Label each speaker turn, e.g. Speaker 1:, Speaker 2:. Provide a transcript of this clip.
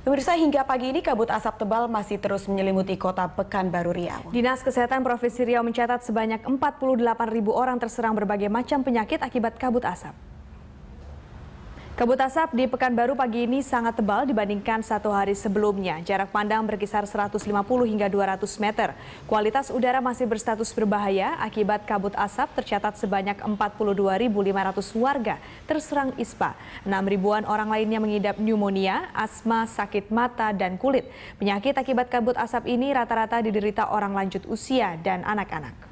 Speaker 1: Pemirsa hingga pagi ini kabut asap tebal masih terus menyelimuti kota Pekanbaru Riau. Dinas Kesehatan Provinsi Riau mencatat sebanyak 48 ribu orang terserang berbagai macam penyakit akibat kabut asap. Kabut asap di Pekanbaru pagi ini sangat tebal dibandingkan satu hari sebelumnya. Jarak pandang berkisar 150 hingga 200 meter. Kualitas udara masih berstatus berbahaya akibat kabut asap tercatat sebanyak 42.500 warga terserang ISPA. 6 ribuan orang lainnya mengidap pneumonia, asma, sakit mata, dan kulit. Penyakit akibat kabut asap ini rata-rata diderita orang lanjut usia dan anak-anak.